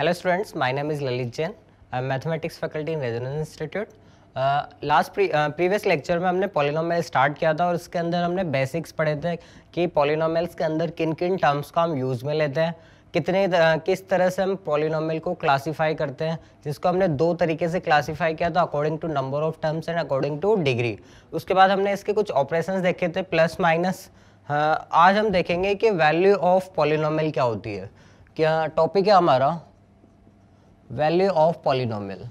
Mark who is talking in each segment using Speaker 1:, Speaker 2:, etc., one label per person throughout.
Speaker 1: Hello students my name is Lalit Jain I am Mathematics faculty in Resonance last previous lecture में हमने पॉलिनोमेल start किया था और उसके अंदर हमने बेसिक्स पढ़े थे कि पॉलिनोमेल्स के अंदर किन किन टर्म्स को हम यूज़ में लेते हैं कितने uh, किस तरह से हम पॉलिनोमियल को क्लासीफाई करते हैं जिसको हमने दो तरीके से क्लासीफाई किया था according to number of terms and according to degree उसके बाद हमने इसके कुछ ऑपरेशन देखे थे प्लस माइनस हाँ, आज हम देखेंगे कि वैल्यू ऑफ पॉलिनोमियल क्या होती है क्या टॉपिक है हमारा वैल्यू ऑफ पॉलिनोमियल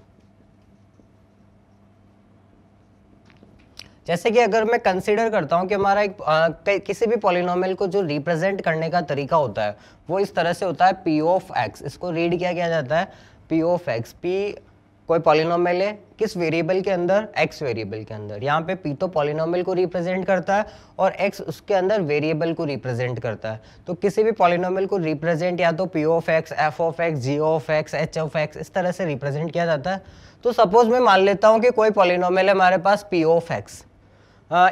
Speaker 1: जैसे कि अगर मैं कंसीडर करता हूँ कि हमारा एक आ, किसी भी पॉलिनोमियल को जो रिप्रेजेंट करने का तरीका होता है वो इस तरह से होता है पी ऑफ एक्स इसको रीड किया गया जाता है पी ऑफ एक्स पी कोई पॉलिनोमल है किस वेरिएबल के अंदर एक्स वेरिएबल के अंदर यहाँ पे पी तो पॉलिनोमल को रिप्रेजेंट करता है और एक्स उसके अंदर वेरिएबल को रिप्रेजेंट करता है तो किसी भी पॉलिनोमल को रिप्रेजेंट या तो p of x f of x g of x h of x इस तरह से रिप्रेजेंट किया जाता है तो सपोज मैं मान लेता हूँ कि कोई पॉलिनोमल है हमारे पास पी ऑफ एक्स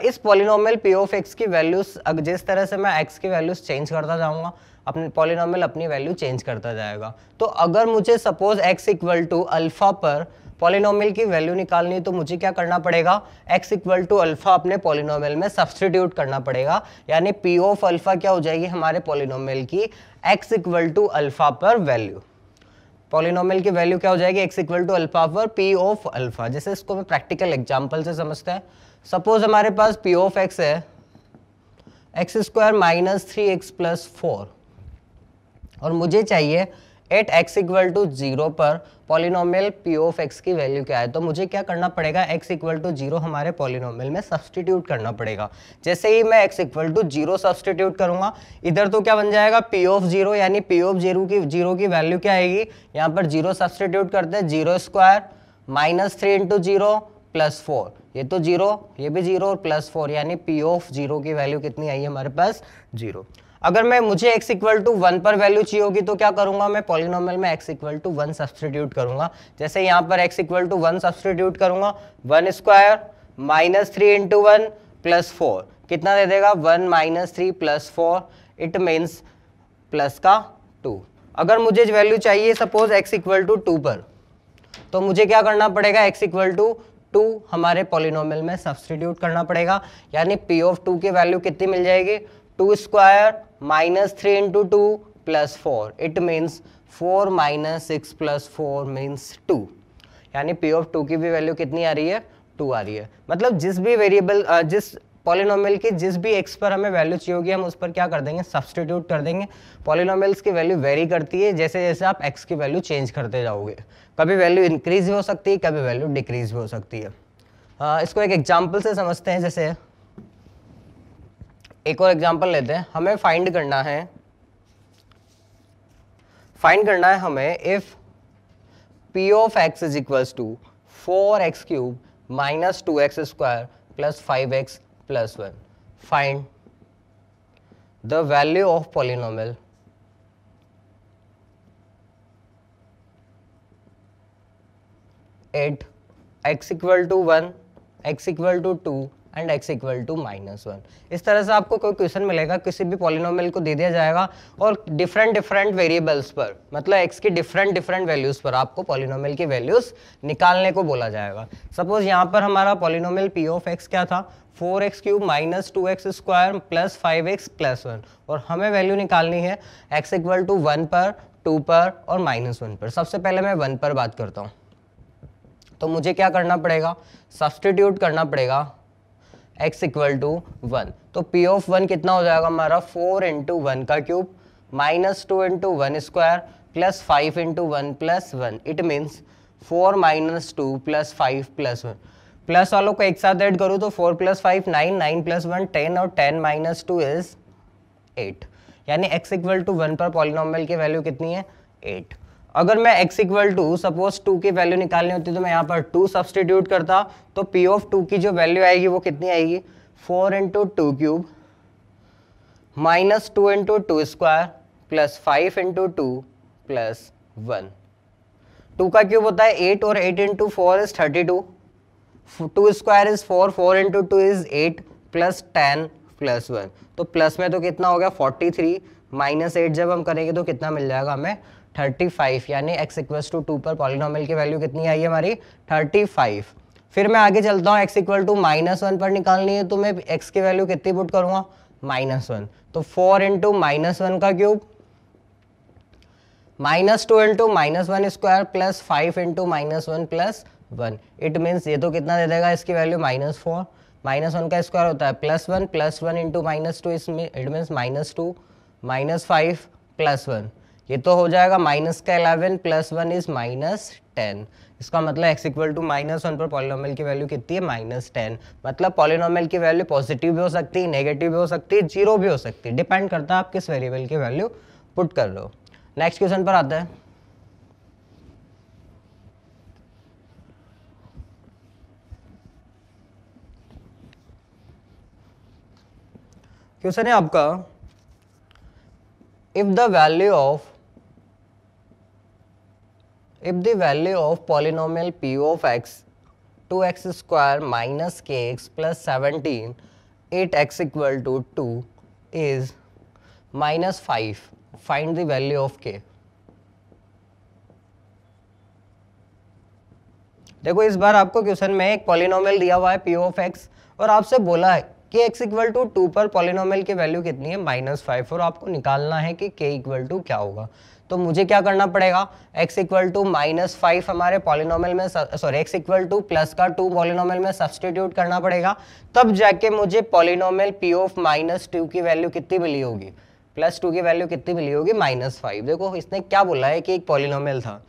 Speaker 1: इस पॉलिनोमल पी ऑफ एक्स की वैल्यूज़ जिस तरह से मैं एक्स की वैल्यूज़ चेंज करता जाऊँगा अपने पॉलिनॉमल अपनी वैल्यू चेंज करता जाएगा तो अगर मुझे suppose x equal to alpha पर पॉलिनॉमियल की वैल्यू निकालनी तो मुझे क्या करना पड़ेगा x इक्वल टू अल्फा अपने पॉलिनॉमियल में सब्सटीट्यूट करना पड़ेगा यानी पी ऑफ अल्फा क्या हो जाएगी हमारे पॉलिनॉमियल की x इक्वल टू अल्फा पर वैल्यू पॉलिनॉमियल की वैल्यू क्या हो जाएगी x इक्वल टू अल्फा पर p ऑफ अल्फा जैसे इसको मैं प्रैक्टिकल एग्जाम्पल से समझते हैं सपोज हमारे पास p ऑफ x है x square minus three x plus four और मुझे चाहिए at x equal to zero पर पॉलिनोमियल पी ऑफ एक्स की वैल्यू क्या है तो मुझे क्या करना पड़ेगा एक्स इक्वल टू जीरो हमारे पॉलिनोमियल में सब्सटीट्यूट करना पड़ेगा जैसे ही मैं x equal to zero substitute करूंगा इधर तो क्या बन जाएगा पी ऑफ जीरो यानी पी ऑफ जीरो की जीरो की वैल्यू क्या आएगी यहाँ पर जीरो सब्सटीट्यूट करते हैं zero square minus three into zero plus four ये तो जीरो ये भी जीरो और प्लस फोर यानी पी ऑफ जीरो की वैल्यू कितनी आई है हमारे पास जीरो अगर मैं मुझे x इक्वल टू वन पर वैल्यू चाहिए होगी तो क्या करूंगा मैं पॉलिनोमल में x equal to one substitute करूंगा जैसे यहाँ पर x equal to one substitute करूंगा one square minus three into one plus four कितना दे देगा one minus three plus four it means plus का टू अगर मुझे वैल्यू चाहिए suppose x equal to two पर तो मुझे क्या करना पड़ेगा x इक्वल टू टू हमारे पॉलिनोमियल में सब्सटीट्यूट करना पड़ेगा यानी p ऑफ टू की वैल्यू कितनी मिल जाएगी two square minus three into two plus four it means four minus six plus four means two यानी पी ऑफ टू की भी वैल्यू कितनी आ रही है टू आ रही है मतलब जिस भी वेरिएबल जिस पॉलिनोमियल की जिस भी एक्स पर हमें वैल्यू चाहिए होगी हम उस पर क्या कर देंगे सब्सटीट्यूट कर देंगे पॉलिनोमियल्स की वैल्यू वेरी करती है जैसे जैसे आप एक्स की वैल्यू चेंज करते जाओगे कभी वैल्यू इंक्रीज भी हो सकती है कभी वैल्यू डिक्रीज भी हो सकती है इसको एक एग्जाम्पल से समझते हैं जैसे एक और एग्जांपल लेते हैं हमें फाइंड करना है फाइंड करना है हमें if p of x is equal to four x cube minus two x square plus five x plus one find the value of polynomial at x equal to one x equal to two and x equal to minus one इस तरह से आपको कोई question मिलेगा किसी भी polynomial को दे दिया जाएगा और डिफरेंट डिफरेंट वेरिएबल्स पर मतलब एक्स की डिफरेंट डिफरेंट वैल्यूज़ पर आपको पॉलिनोमियल की वैल्यूज़ निकालने को बोला जाएगा सपोज यहाँ पर हमारा पॉलिनोमियल पी ऑफ एक्स क्या था four x cube minus two x square plus five x plus one और हमें वैल्यू निकालनी है एक्स इक्वल टू वन पर टू पर और माइनस वन पर सबसे पहले मैं वन पर बात करता हूँ तो मुझे क्या करना पड़ेगा सब्सटीट्यूट करना पड़ेगा एक्स इक्वल टू वन तो पी ऑफ वन कितना हो जाएगा हमारा फोर इंटू वन का cube minus two into one square plus five into one plus one it means four minus two plus five plus one plus वालों को एक साथ ऐड करूँ तो four plus five nine nine plus one ten और ten minus two is eight यानी x equal to one पर polynomial की वैल्यू कितनी है एट अगर मैं x equal to suppose two की वैल्यू निकालनी होती तो मैं यहाँ पर टू सब्सटीट्यूट करता तो p ऑफ टू की जो वैल्यू आएगी वो कितनी आएगी four into two cube minus two into two square plus five into two plus one two का क्यूब होता है एट और eight into four is thirty two two square is four four into two is eight plus ten plus one तो plus में तो कितना हो गया फोर्टी थ्री माइनस एट जब हम करेंगे तो कितना मिल जाएगा हमें थर्टी फाइव यानी एक्स इक्वल टू टू पर पॉलिनॉमल की वैल्यू कितनी आई है हमारी थर्टी फाइव फिर मैं आगे चलता हूँ x equal to minus one पर निकालनी है तो मैं एक्स की वैल्यू कितनी पुट करूंगा माइनस वन तो फोर इंटू माइनस वन का cube minus two into minus one square plus five into minus one plus one it means ये तो कितना दे देगा इसकी value minus four minus one का स्क्वायर होता है plus one plus one into minus two इसमें it means minus two minus five plus one ये तो हो जाएगा माइनस का eleven plus one is minus ten इसका मतलब x equal to minus one पर पॉलिनॉमल की वैल्यू कितनी है माइनस टेन मतलब पॉलिनॉमल की वैल्यू पॉजिटिव भी हो सकती है नेगेटिव भी हो सकती है जीरो भी हो सकती है डिपेंड करता है आप किस वेरिएबल की वैल्यू पुट कर रहे हो नेक्स्ट क्वेश्चन पर आता है क्वेश्चन है आपका if the value of If the value of polynomial p of x 2x square minus kx plus 17 8x equal to 2 is minus 5 find the value of k देखो इस बार आपको क्वेश्चन में एक पॉलिनोमियल दिया हुआ है पी ऑफ एक्स और आपसे बोला है कि एक्स इक्वल टू टू पर पॉलिनोमियल की वैल्यू कितनी है माइनस फाइव और आपको निकालना है कि के इक्वल टू क्या होगा तो मुझे क्या करना पड़ेगा x equal to minus five हमारे पॉलिनोमल में sorry x equal to plus का टू पॉलिनोमल में सब्सटीट्यूट करना पड़ेगा तब जाके मुझे polynomial p of minus two की वैल्यू कितनी मिली होगी प्लस टू की वैल्यू कितनी मिली होगी माइनस फाइव देखो इसने क्या बोला है कि एक पॉलिनोमल था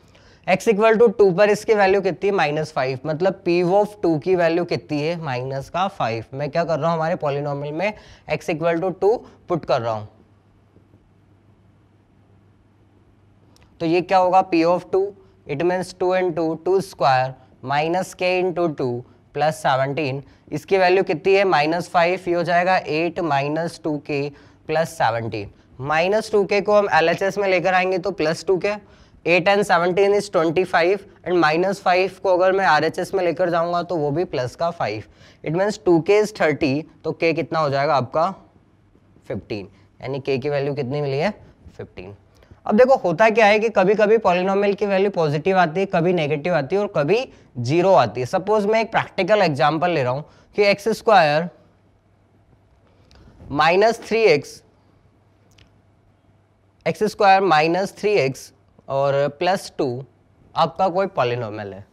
Speaker 1: x इक्वल टू टू पर इसकी वैल्यू मतलब कितनी है माइनस फाइव मतलब p ऑफ टू की वैल्यू कितनी है माइनस का फाइव मैं क्या कर रहा हूँ हमारे पॉलिनॉमल में x equal to two put कर रहा हूँ तो ये क्या होगा p of two it means two into two square minus k into two plus seventeen इसकी वैल्यू कितनी है माइनस फाइव ये हो जाएगा eight minus two k plus seventeen minus two k को हम एल एच एस में लेकर आएंगे तो plus two k eight and seventeen is twenty five and minus five को अगर मैं आर एच एस में लेकर जाऊंगा तो वो भी प्लस का five it means two k is thirty तो के कितना हो जाएगा आपका फिफ्टीन यानी के की वैल्यू कितनी मिली है फिफ्टीन अब देखो होता क्या है कि कभी कभी पॉलिनोमियल की वैल्यू पॉजिटिव आती है कभी नेगेटिव आती है और कभी जीरो आती है सपोज मैं एक प्रैक्टिकल एग्जाम्पल ले रहा हूं कि x square minus three x x square minus three x और प्लस टू आपका कोई पॉलिनोमियल है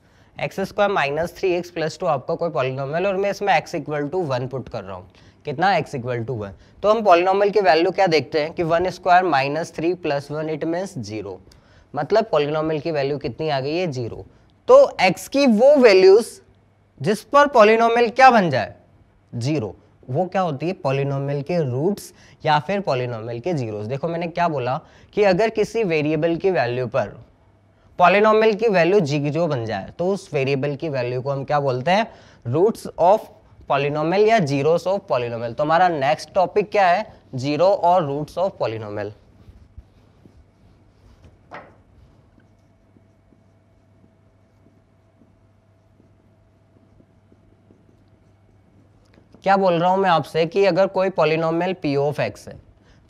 Speaker 1: x square minus three x plus two आपका कोई पॉलिनोमियल और मैं इसमें x equal to one put कर रहा हूँ कितना x इक्वल टू वन तो हम पॉलिनॉमल की वैल्यू क्या देखते हैं कि one square minus three plus one it means zero मतलब पॉलिनॉमल की वैल्यू कितनी आ गई है जीरो तो x की वो वैल्यूज जिस पर पॉलिनॉमल क्या बन जाए जीरो वो क्या होती है पॉलिनोमियल के रूट्स या फिर पॉलिनोमियल के जीरोस देखो मैंने क्या बोला कि अगर किसी वेरिएबल की वैल्यू पर पॉलिनोमल की वैल्यू जीरो बन जाए तो उस वेरिएबल की वैल्यू को हम क्या बोलते हैं रूट्स ऑफ पॉलिनोमल या जीरोस ऑफ पॉलिनोमल तो हमारा नेक्स्ट टॉपिक क्या है जीरो और रूट्स ऑफ पॉलिनोमल क्या बोल रहा हूं मैं आपसे कि अगर कोई पॉलिनोमियल पी ऑफ एक्स है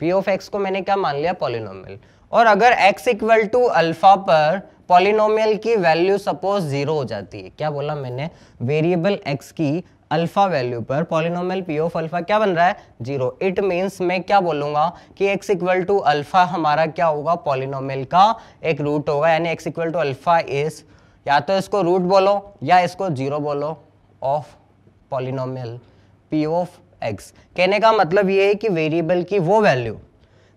Speaker 1: पी ऑफ एक्स को मैंने क्या मान लिया पॉलिनोमियल और अगर x इक्वल टू अल्फा पर पॉलिनोमियल की वैल्यू सपोज जीरो हो जाती है क्या बोला मैंने वेरिएबल x की अल्फा वैल्यू पर पॉलिनोमल पी ऑफ अल्फा क्या बन रहा है जीरो इट मींस मैं क्या बोलूंगा कि एक्स इक्वल टू अल्फा हमारा क्या होगा पॉलिनोमल का एक रूट होगा यानी x equal to alpha is या तो इसको रूट बोलो या इसको जीरो बोलो of polynomial P of x कहने का मतलब ये है कि वेरिएबल की वो वैल्यू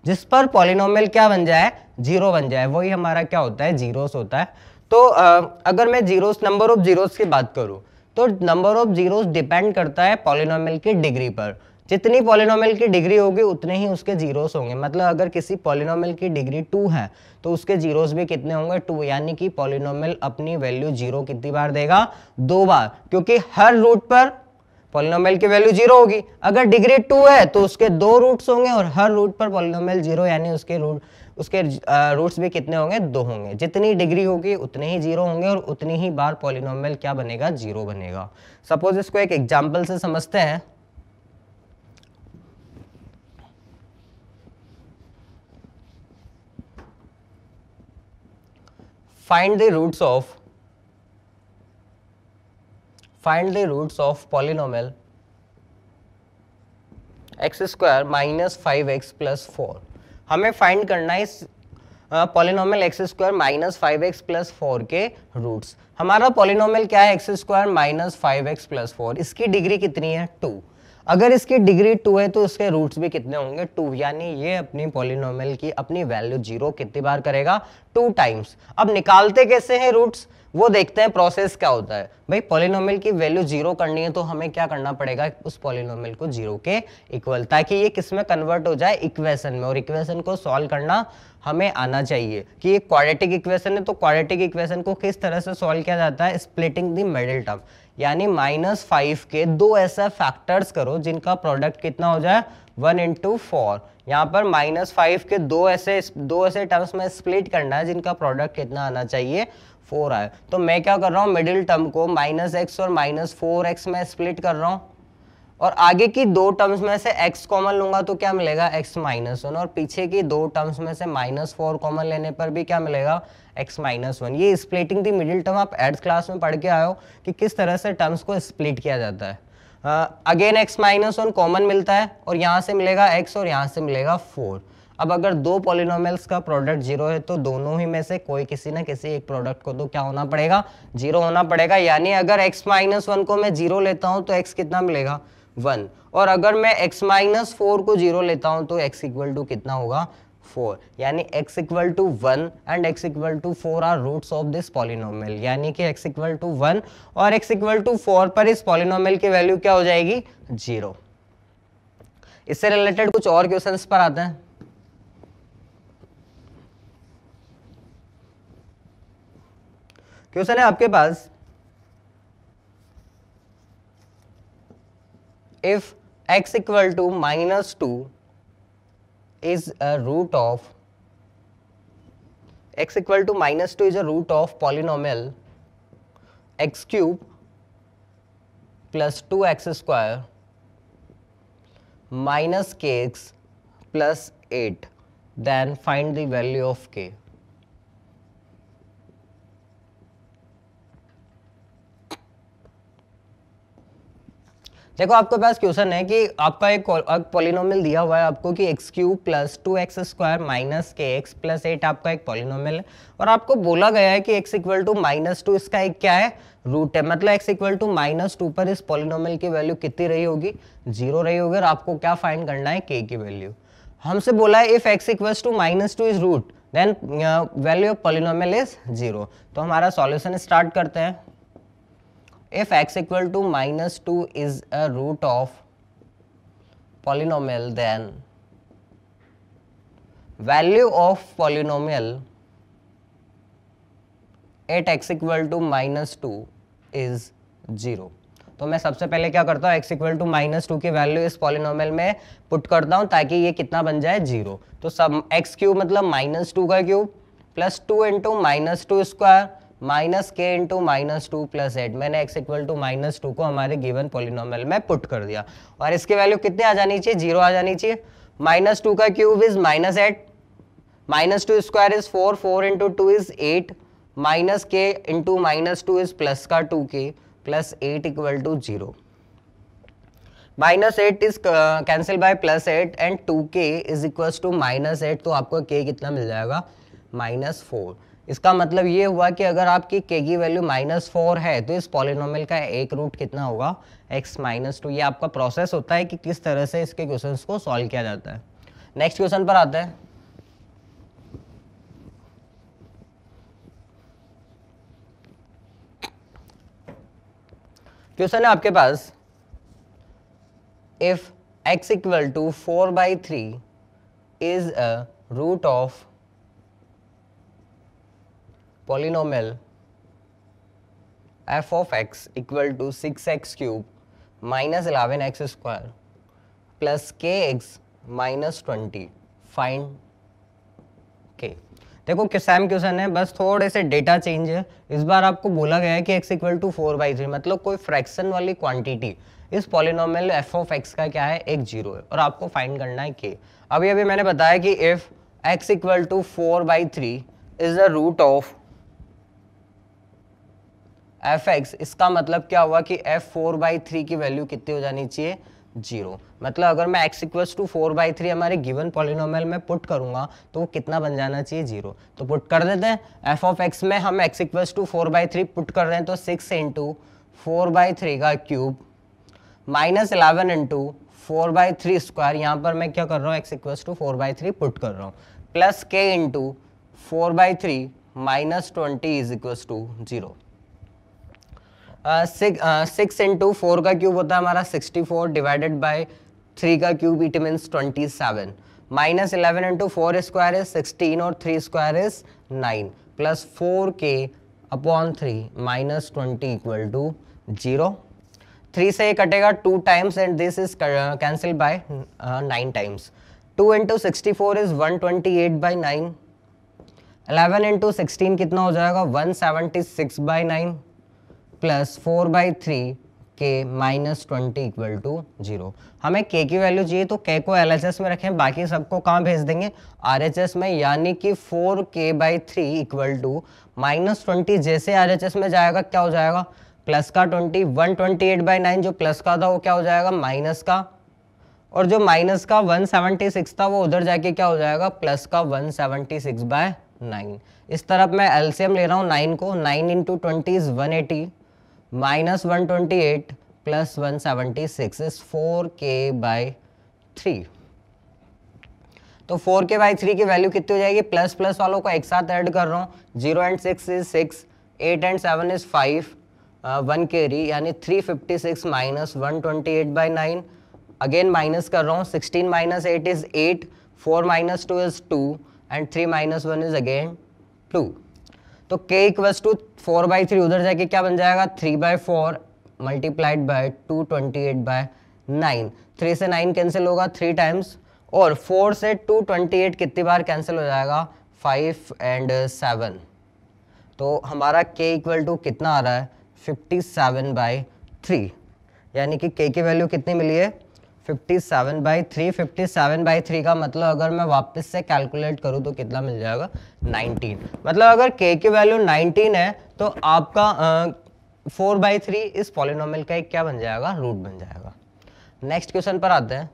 Speaker 1: जिस पर पॉलिनोमियल क्या बन जाए जीरो बन जाए वही हमारा क्या होता है जीरोस होता है तो आ, अगर मैं जीरोस नंबर ऑफ जीरोस की बात करूँ तो नंबर ऑफ जीरोस डिपेंड करता है पॉलिनोमियल की डिग्री पर जितनी पॉलिनोमियल की डिग्री होगी उतने ही उसके जीरोस होंगे मतलब अगर किसी पॉलिनोमियल की डिग्री टू है तो उसके जीरोस भी कितने होंगे टू यानी कि पॉलिनोमियल अपनी वैल्यू जीरो कितनी बार देगा दो बार क्योंकि हर रूट पर पॉलिनोमियल की वैल्यू जीरो होगी अगर डिग्री टू है तो उसके दो रूट्स होंगे और हर रूट पर पॉलिनोमियल जीरो यानी उसके रूट उसके रूट्स भी कितने होंगे दो होंगे जितनी डिग्री होगी उतने ही जीरो होंगे और उतनी ही बार पॉलिनोमियल क्या बनेगा जीरो बनेगा सपोज इसको एक एग्जाम्पल से समझते हैं find the roots of find the roots of of x square minus five x plus four हमें फाइंड करना है इस polynomial x square minus five x plus four के रूट्स हमारा पॉलिनोमल क्या है x square minus five x plus four इसकी degree कितनी है टू अगर इसकी डिग्री टू है तो उसके रूट्स भी कितने होंगे टू यानी ये अपनी पॉलिनोमल की अपनी वैल्यू जीरो कितनी बार करेगा टू टाइम्स अब निकालते कैसे हैं रूट्स वो देखते हैं प्रोसेस क्या होता है भाई पोलिनोम की वैल्यू जीरो करनी है तो हमें क्या करना पड़ेगा उस पॉलिनोमियल को जीरो के इक्वल ताकि ये किस में कन्वर्ट हो जाए इक्वेशन में और इक्वेशन को सॉल्व करना हमें आना चाहिए कि ये क्वाड्रेटिक इक्वेशन है तो क्वाड्रेटिक इक्वेशन को किस तरह से सॉल्व किया जाता है स्प्लिटिंग दी मिडिल टर्म यानी माइनस फाइव के दो ऐसा फैक्टर्स करो जिनका प्रोडक्ट कितना हो जाए वन इंटू फोर यहाँ पर माइनस फाइव के दो ऐसे दो ऐसे टर्म्स में स्प्लिट करना है जिनका प्रोडक्ट कितना आना चाहिए फोर आए तो मैं क्या कर रहा हूँ मिडिल टर्म को माइनस एक्स और माइनस फोर एक्स में स्प्लिट कर रहा हूँ और आगे की दो टर्म्स में से x कॉमन लूंगा तो क्या मिलेगा x माइनस वन और पीछे की दो टर्म्स में से माइनस फोर कॉमन लेने पर भी क्या मिलेगा x माइनस वन ये स्प्लिटिंग दी मिडिल टर्म आप एट्थ क्लास में पढ़ के आए हो कि किस तरह से टर्म्स को स्प्लिट किया जाता है again x minus one common मिलता है और यहाँ से मिलेगा एक्स और यहाँ से मिलेगा फोर अब अगर दो पॉलिनोमल्स का प्रोडक्ट जीरो है तो दोनों ही में से कोई किसी ना किसी एक प्रोडक्ट को तो क्या होना पड़ेगा जीरो होना पड़ेगा यानी अगर एक्स माइनस वन को मैं जीरो लेता हूँ तो एक्स कितना मिलेगा वन और अगर मैं एक्स माइनस फोर को जीरो लेता हूँ तो एक्स इक्वल टू कितना होगा फोर यानी x equal to one and x equal to four are roots of this polynomial यानी कि एक्स इक्वल टू वन और एक्स इक्वल टू फोर पर इस पॉलिनोमल की वैल्यू क्या हो जाएगी जीरो इससे रिलेटेड कुछ और क्वेश्चन पर आते हैं क्वेश्चन है आपके पास if x equal to minus two is a root of x equal to minus 2 is a root of polynomial x cube plus 2x square minus kx plus 8 then find the value of k. देखो आपके पास question है कि आपका एक, एक दिया हुआ है आपको कि x cube plus two x square minus k x plus eight आपका एक पॉलिनोमियल है और आपको बोला गया है कि x equal to minus two इसका एक क्या है रूट है मतलब x equal to minus two पर इस पॉलिनोमल की वैल्यू कितनी रही होगी जीरो रही होगी और आपको क्या फाइंड करना है के की वैल्यू हमसे बोला है if x equal to minus two is root then value of polynomial is zero तो हमारा सॉल्यूशन स्टार्ट करते हैं if x equal to minus two is a root of polynomial then value of polynomial at x equal to minus two is zero तो मैं सबसे पहले क्या करता हूँ x equal to minus two की वैल्यू इस पॉलिनोमियल में पुट करता हूँ ताकि ये कितना बन जाए जीरो तो सब x क्यूब मतलब माइनस टू का cube plus two into minus two square minus k into minus two plus eight मैंने x equal to minus two को हमारे गिवन पोलिनोमल में पुट कर दिया और इसकी वैल्यू कितने आ जानी चाहिए जीरो आ जानी चाहिए माइनस टू का cube is minus eight minus two square is four four into two is eight minus k into minus two is plus का two k plus eight equal to zero minus eight is cancel by plus eight and two k is equal to minus eight तो आपको के कितना मिल जाएगा minus four इसका मतलब ये हुआ कि अगर आपकी के की वैल्यू माइनस फोर है तो इस पॉलिनोम का एक रूट कितना होगा एक्स माइनस टू ये आपका प्रोसेस होता है कि किस तरह से इसके क्वेश्चन को सॉल्व किया जाता है नेक्स्ट क्वेश्चन पर आता है क्वेश्चन है आपके पास if x equal to four by three is a root of polynomial f x equal to six x cube minus cube x square plus k x minus twenty five k देखो same question है बस थोड़े से data change है इस बार आपको बोला गया है कि x equal to four by three मतलब कोई फ्रैक्शन वाली क्वांटिटी इस पॉलिनोमल एफ ऑफ एक्स का क्या है एक जीरो है और आपको फाइंड करना है के अभी अभी मैंने बताया कि if x equal to four by three is the root of f x इसका मतलब क्या हुआ कि एफ फोर बाई थ्री की वैल्यू कितनी हो जानी चाहिए जीरो मतलब अगर मैं x equals to four by three हमारे गिवन पॉलिनोमल में पुट करूंगा तो वो कितना बन जाना चाहिए जीरो तो पुट कर देते हैं एफ ऑफ एक्स में हम x equals to four by three put कर रहे हैं तो six into four by three का cube minus eleven into four by three square यहाँ पर मैं क्या कर रहा हूँ x equals to four by three put कर रहा हूँ plus k into four by three minus twenty is equals to zero six into four का क्यूब होता है हमारा sixty four divided by three का cube it means twenty seven minus eleven into four square is sixteen और three square is nine plus four k upon three minus twenty equal to zero three से ये कटेगा two times and this is cancel by nine times two into sixty four is one twenty eight by nine eleven into sixteen कितना हो जाएगा one seventy six by nine plus four by three k minus twenty equal to zero हमें k की value चाहिए तो के को L में रखें बाकी सबको कहाँ भेज देंगे आर में यानी कि four k by three equal to minus twenty जैसे आर में जाएगा क्या हो जाएगा प्लस का twenty one twenty eight by nine जो प्लस का था वो क्या हो जाएगा माइनस का और जो माइनस का वन सेवेंटी सिक्स था वो उधर जाके क्या हो जाएगा प्लस का one seventy six by nine इस तरफ मैं एलसीएम ले रहा हूँ नाइन को nine into twenty is one eighty minus one twenty eight plus one seventy six is four k by three तो फोर के बाई थ्री की वैल्यू कितनी हो जाएगी प्लस प्लस वालों को एक साथ ऐड कर रहा हूँ zero and six is six eight and seven is five one carry यानी three fifty six minus one twenty eight by nine again minus कर रहा हूँ sixteen minus eight is eight four minus two is two and three minus one is again two तो k equals to four by three उधर जाके क्या बन जाएगा three by four multiplied by two twenty eight by nine three से nine cancel होगा three times और four से टू ट्वेंटी एट कितनी बार कैंसिल हो जाएगा फाइव एंड सेवन तो हमारा k इक्वल टू कितना आ रहा है फिफ्टी सेवन बाई थ्री यानी कि k की वैल्यू कितनी मिली है 57 by three fifty seven by three का मतलब अगर मैं वापस से कैलकुलेट करूँ तो कितना मिल जाएगा 19 मतलब अगर k की वैल्यू 19 है तो आपका फोर बाई थ्री इस पॉलिनोमल का एक क्या बन जाएगा रूट बन जाएगा नेक्स्ट क्वेश्चन पर आते हैं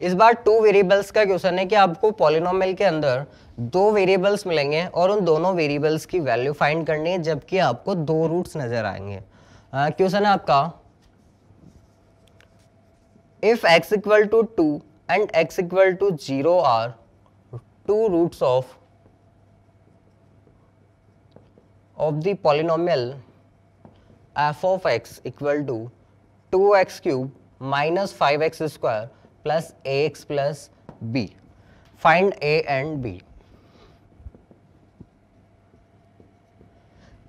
Speaker 1: इस बार टू वेरिएबल्स का क्वेश्चन है कि आपको पॉलिनोमल के अंदर दो वेरिएबल्स मिलेंगे और उन दोनों वेरिएबल्स की वैल्यू फाइंड करनी है जबकि आपको दो रूट्स नजर आएंगे क्वेश्चन है आपका if x equal to two and x equal to zero are two roots of of the polynomial f of x equal to two x cube minus five x square plus a x plus b find a and b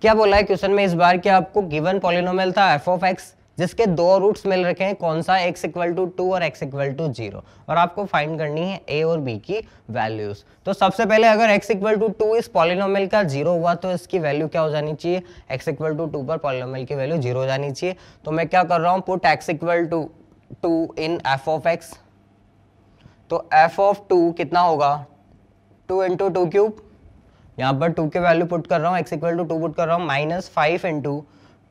Speaker 1: क्या बोला है question में इस बार कि आपको given polynomial था f of x जिसके दो रूट्स मिल रखे हैं कौन सा x इक्वल टू टू और x इक्वल टू जीरो और आपको फाइंड करनी है a और b की वैल्यूज तो सबसे पहले अगर x इक्वल टू टू इस पॉलिनोमियल का जीरो हुआ तो इसकी वैल्यू क्या हो जानी चाहिए x इक्वल टू टू पर पॉलिनोमियल की वैल्यू जीरो हो जानी चाहिए तो मैं क्या कर रहा हूँ put x equal to two in f of x तो एफ ऑफ टू कितना होगा टू इंटू टू क्यूब यहाँ पर टू के वैल्यू पुट कर रहा हूँ x equal to two put कर रहा हूँ minus five into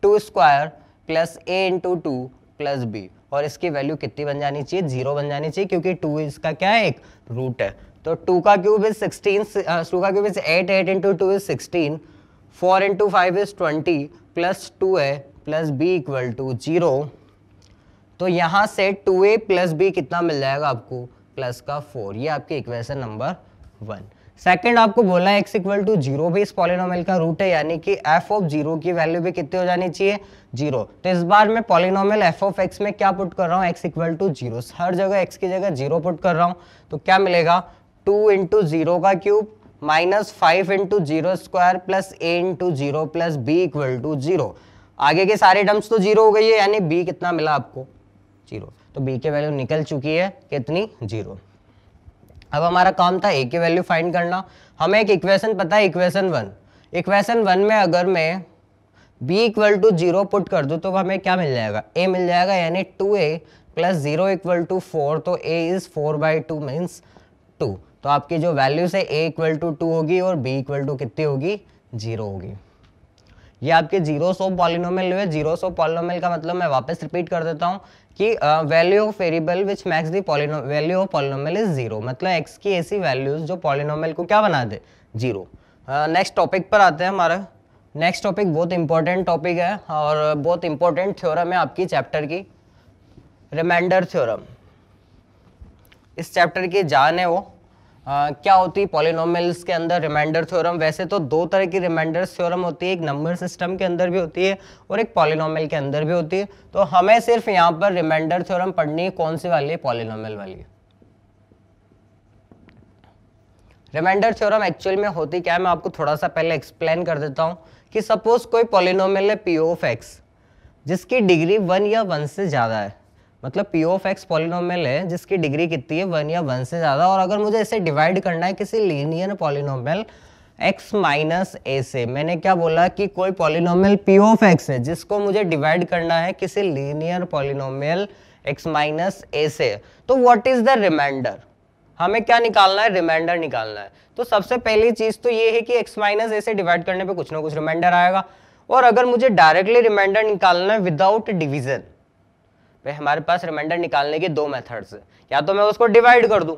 Speaker 1: two square plus a into two plus b और इसकी वैल्यू कितनी बन जानी चाहिए जीरो बन जानी चाहिए क्योंकि टू इसका क्या है एक रूट है तो टू का क्यूब इज सिक्सटीन टू का cube is eight eight into two is sixteen four into five is twenty plus two a plus B equal to zero तो यहाँ से टू ए प्लस बी कितना मिल जाएगा आपको प्लस का फोर ये आपकी इक्वेशन नंबर वन सेकेंड आपको बोला है एक्स इक्वल टू जीरो भी इस पॉलिनोमियल का रूट है यानी कि एफ ऑफ जीरो की वैल्यू भी कितनी हो जानी चाहिए जीरो तो इस बार मैं पॉलिनोमियल एफ ऑफ एक्स में क्या पुट कर रहा हूँ एक्स इक्वल टू जीरो हर जगह एक्स की जगह जीरो पुट कर रहा हूँ तो क्या मिलेगा टू इंटू जीरो का cube minus five into zero square plus a into zero plus B equal to zero आगे के सारे टर्म्स तो जीरो हो गई है यानी बी कितना मिला आपको जीरो तो बी की वैल्यू निकल चुकी है कितनी जीरो अब हमारा काम था ए की वैल्यू फाइंड करना हमें एक इक्वेशन पता है इक्वेशन वन इक्वेशन वन में अगर मैं b equal to zero put कर दूँ तो हमें क्या मिल जाएगा ए मिल जाएगा यानी two a plus zero equal to four तो a is four by two means two तो आपकी जो वैल्यूज है ए इक्वल टू टू होगी और बी इक्वल टू कितनी होगी जीरो होगी ये आपके जीरो सो पॉलिनोमल हुए जीरो सो पॉलिनोमल का मतलब मैं वापस रिपीट कर देता हूँ कि value of variable which makes the polynomial value of polynomial is zero मतलब एक्स की ऐसी वैल्यूज जो पॉलिनोमल को क्या बना दे जीरो नेक्स्ट टॉपिक पर आते हैं हमारा नेक्स्ट टॉपिक बहुत इंपॉर्टेंट टॉपिक है और बहुत इंपॉर्टेंट थ्योरम है आपकी चैप्टर की रिमाइंडर थ्योरम इस चैप्टर की जान है वो क्या होती है पॉलिनोमल्स के अंदर रिमाइंडर थ्योरम वैसे तो दो तरह की रिमाइंडर थ्योरम होती है एक नंबर सिस्टम के अंदर भी होती है और एक पॉलिनोमल के अंदर भी होती है तो हमें सिर्फ यहाँ पर रिमाइंडर थ्योरम पढ़नी है कौन सी वाली है पॉलिनोमल वाली रिमाइंडर थ्योरम एक्चुअल में होती क्या है मैं आपको थोड़ा सा पहले एक्सप्लेन कर देता हूँ कि सपोज कोई पॉलिनोमल है पी एफ एक्स जिसकी डिग्री वन या वन से ज़्यादा है मतलब पी ऑफ एक्स पॉलिनोमियल है जिसकी डिग्री कितनी है वन या वन से ज़्यादा और अगर मुझे इसे डिवाइड करना है किसी linear polynomial X minus A से मैंने क्या बोला कि कोई पॉलिनोमल पी ऑफ एक्स है जिसको मुझे डिवाइड करना है किसी linear polynomial X minus A से तो व्हाट इज द रिमाइंडर हमें क्या निकालना है रिमाइंडर निकालना है तो सबसे पहली चीज़ तो ये है कि एक्स माइनस ए से डिवाइड करने पे कुछ ना कुछ रिमाइंडर आएगा और अगर मुझे डायरेक्टली रिमाइंडर निकालना है विदाउट डिविजन भाई हमारे पास रिमाइंडर निकालने के दो मेथड्स या तो मैं उसको डिवाइड कर दूं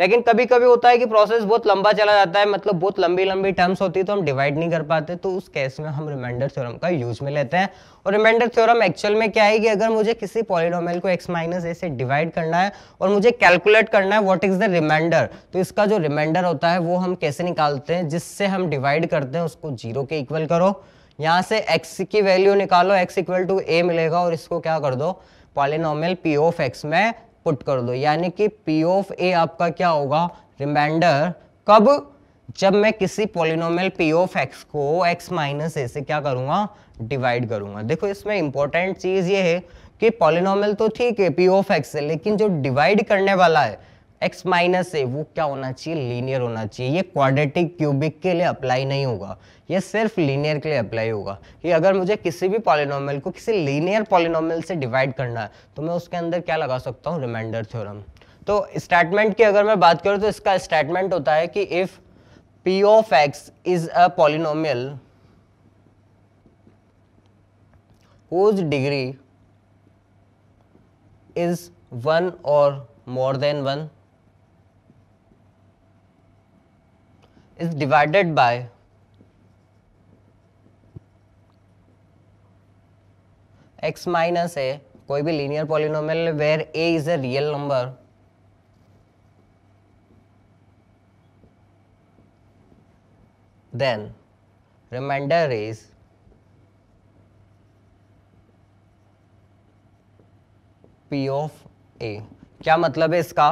Speaker 1: लेकिन कभी कभी होता है कि प्रोसेस बहुत लंबा चला जाता है मतलब बहुत लंबी लंबी टर्म्स होती है तो हम डिवाइड नहीं कर पाते तो उस केस में हम रिमाइंडर थ्योरम का यूज में लेते हैं और रिमाइंडर थ्योरम एक्चुअल में क्या है कि अगर मुझे किसी पॉलिनोमियल को एक्स माइनस ए से डिवाइड करना है और मुझे कैलकुलेट करना है वॉट इज द रिमाइंडर तो इसका जो रिमाइंडर होता है वो हम कैसे निकालते हैं जिससे हम डिवाइड करते हैं उसको जीरो के इक्वल करो यहाँ से एक्स की वैल्यू निकालो एक्स इक्वल टू ए मिलेगा और इसको क्या कर दो पॉलिनोमियल पी ऑफ एक्स में पुट कर दो यानी कि पी ऑफ ए आपका क्या होगा रिमाइंडर कब जब मैं किसी पॉलिनोमियल पी ऑफ एक्स को एक्स माइनस ए से क्या करूँगा डिवाइड करूँगा देखो इसमें इंपॉर्टेंट चीज़ ये है कि पॉलिनोमियल तो ठीक है पी ऑफ एक्स है लेकिन जो डिवाइड करने वाला है एक्स माइनस ए वो क्या होना चाहिए लीनियर होना चाहिए ये क्वाड्रेटिक क्यूबिक के लिए अप्लाई नहीं होगा ये सिर्फ लीनियर के लिए अप्लाई होगा कि अगर मुझे किसी भी पॉलिनॉमल को किसी लीनियर पॉलिनॉमल से डिवाइड करना है तो मैं उसके अंदर क्या लगा सकता हूँ रिमाइंडर थ्योरम तो स्टेटमेंट की अगर मैं बात करूँ तो इसका स्टेटमेंट होता है कि if P of x is a polynomial whose degree is 1 or more than 1 is divided by X minus है कोई भी लीनियर polynomial where A is a real number then remainder is P of A क्या मतलब है इसका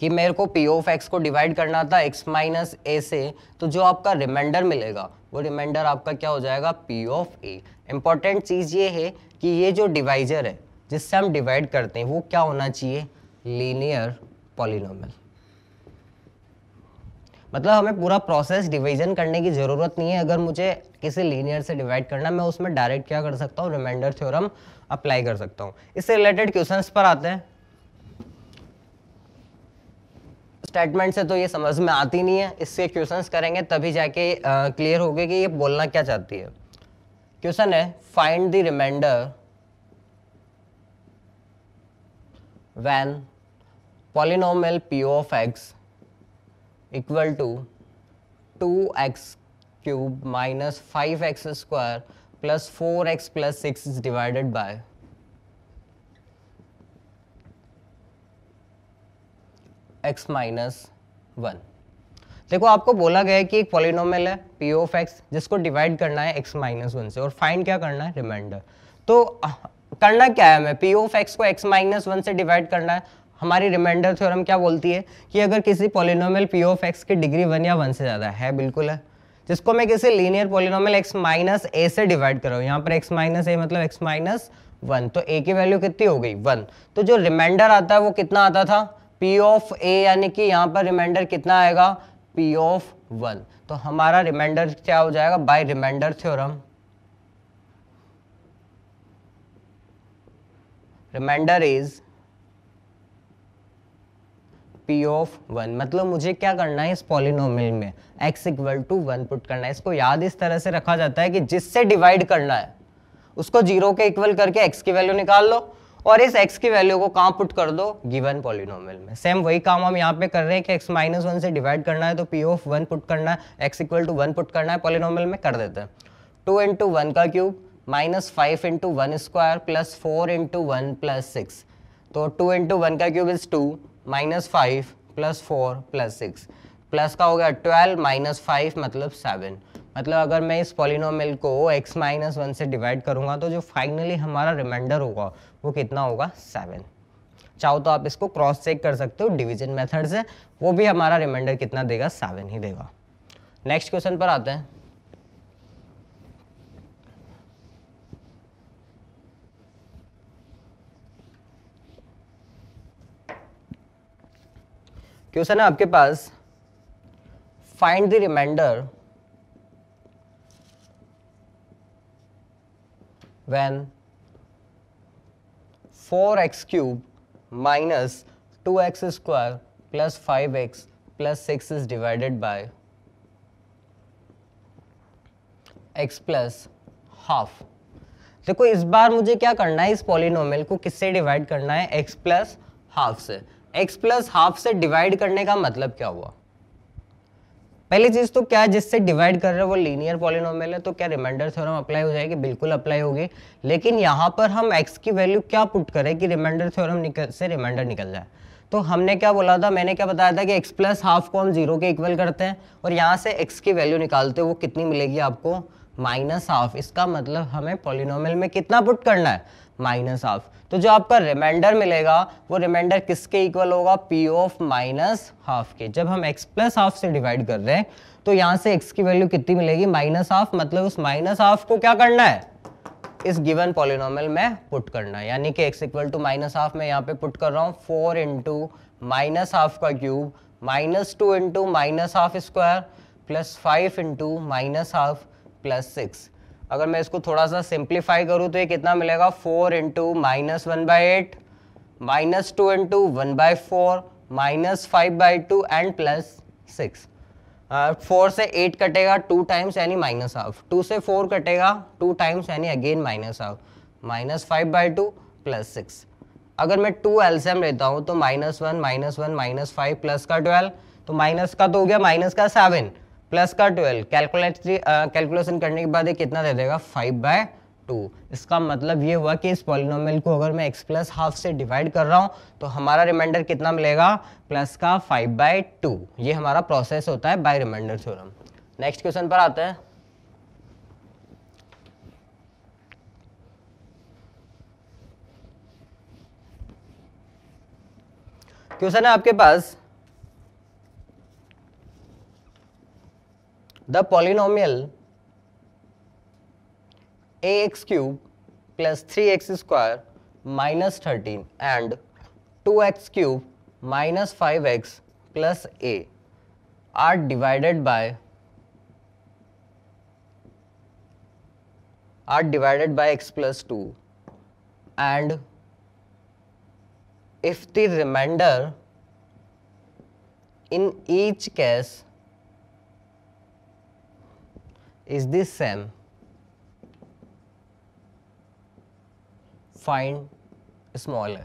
Speaker 1: कि मेरे को पी ऑफ एक्स को डिवाइड करना था एक्स माइनस ए से तो जो आपका रिमाइंडर मिलेगा वो रिमाइंडर आपका क्या हो जाएगा पी ऑफ ए इम्पॉर्टेंट चीज़ ये है कि ये जो डिवाइजर है जिससे हम डिवाइड करते हैं वो क्या होना चाहिए लीनियर पॉलिनोमल मतलब हमें पूरा प्रोसेस डिवीजन करने की ज़रूरत नहीं है अगर मुझे किसी लीनियर से डिवाइड करना मैं उसमें डायरेक्ट क्या कर सकता हूँ रिमाइंडर थ्योरम अप्लाई कर सकता हूँ इससे रिलेटेड क्वेश्चन पर आते हैं स्टेटमेंट से तो ये समझ में आती नहीं है इससे क्वेश्चन करेंगे तभी जाके क्लियर हो कि ये बोलना क्या चाहती है क्वेश्चन है find the remainder when polynomial P of x equal to two x cube minus five x square plus four X plus six is divided by X minus one देखो आपको बोला गया है कि एक पॉलिनोमल है पी ओफ एक्स जिसको divide करना है एक्स माइनस वन से और फाइंड क्या करना है रिमाइंडर तो करना क्या है हमें पी ओफ एक्स को एक्स माइनस वन से डिवाइड करना है हमारी रिमाइंडर थ्योरम क्या बोलती है कि अगर किसी पॉलिनोमल पी ओफ एक्स की डिग्री वन या वन से ज़्यादा है बिल्कुल है जिसको मैं किसी linear polynomial X minus A से डिवाइड कर रहा हूँ यहाँ पर एक्स माइनस ए मतलब एक्स माइनस वन तो ए की वैल्यू कितनी हो गई वन तो जो रिमाइंडर आता है वो कितना आता था पी ऑफ ए यानी कि यहाँ पर रिमाइंडर कितना आएगा पी ऑफ वन तो हमारा रिमाइंडर क्या हो जाएगा by remainder theorem remainder is P of one मतलब मुझे क्या करना है इस पॉलिनोमियल में x equal to one put करना है इसको याद इस तरह से रखा जाता है कि जिससे डिवाइड करना है उसको जीरो के इक्वल करके x की वैल्यू निकाल लो और इस x की वैल्यू को कहाँ पुट कर दो गिवन पॉलिनोमियल में सेम वही काम हम यहाँ पे कर रहे हैं कि x माइनस वन से डिवाइड करना है तो पी ऑफ वन पुट करना है x equal to one put करना है पॉलिनोमियल में कर देते हैं टू इंटू वन का cube minus five into one square plus four into one plus six तो टू इंटू वन का cube is two minus five plus four plus six plus का हो गया ट्वेल्व माइनस फाइव मतलब seven मतलब अगर मैं इस पॉलिनोमियल को x माइनस वन से डिवाइड करूंगा तो जो फाइनली हमारा रिमाइंडर होगा वो कितना होगा सेवन चाहो तो आप इसको क्रॉस चेक कर सकते हो डिवीजन मेथड से वो भी हमारा रिमाइंडर कितना देगा सेवन ही देगा नेक्स्ट क्वेश्चन पर आते हैं क्वेश्चन है आपके पास find the remainder when four x cube minus two x square plus five x plus six is divided by X plus half देखो इस बार मुझे क्या करना है इस पॉलिनोमियल को किससे डिवाइड करना है एक्स प्लस हाफ से एक्स प्लस हाफ से डिवाइड करने का मतलब क्या हुआ पहली चीज तो क्या जिससे डिवाइड कर रहे हैं वो लीनियर पॉलिनोमियल है तो क्या रिमाइंडर थ्योरम अप्लाई हो जाएगी बिल्कुल अप्लाई होगी लेकिन यहाँ पर हम एक्स की वैल्यू क्या पुट करें कि रिमाइंडर थ्योरम निकल से रिमाइंडर निकल जाए तो हमने क्या बोला था मैंने क्या बताया था कि एक्स प्लस हाफ को हम जीरो के इक्वल करते हैं और यहाँ से एक्स की वैल्यू निकालते हैं वो कितनी मिलेगी आपको माइनस हाफ इसका मतलब हमें पॉलिनोमल में कितना पुट करना है माइनस हाफ तो जो आपका रिमाइंडर मिलेगा वो रिमाइंडर किसके इक्वल होगा पी ऑफ माइनस हाफ के जब हम एक्स प्लस हाफ से डिवाइड कर रहे हैं तो यहाँ से एक्स की वैल्यू कितनी मिलेगी माइनस हाफ मतलब उस माइनस हाफ को क्या करना है इस गिवन पॉलिनोमल में पुट करना है यानी कि x equal to minus half में यहाँ पे पुट कर रहा हूँ फोर इंटू माइनस हाफ का cube minus two into minus half square plus five into minus half plus six अगर मैं इसको थोड़ा सा सिंप्लीफाई करूँ तो ये कितना मिलेगा four into minus one by eight minus two into one by four minus five by two and plus six four से एट कटेगा टू टाइम्स यानी माइनस हाफ टू से फोर कटेगा टू टाइम्स यानी again minus half minus five by two plus six अगर मैं two LCM लेता हूँ तो minus one minus one minus five plus का ट्वेल्व तो माइनस का तो हो गया माइनस का सेवन प्लस का ट्वेल्व कैलकुलेट कैलकुलेशन करने के बाद ये कितना दे देगा फाइव बाय टू इसका मतलब ये हुआ कि इस पॉलिनोमियल को अगर मैं x प्लस हाफ से डिवाइड कर रहा हूँ तो हमारा रिमाइंडर कितना मिलेगा प्लस का फाइव बाई टू ये हमारा प्रोसेस होता है by remainder theorem next question पर आते हैं क्वेश्चन है आपके पास the polynomial ax cube plus 3x square minus 13 and 2x cube minus 5x plus a are divided by are divided by x plus 2 and if the remainder in each case is this same find small है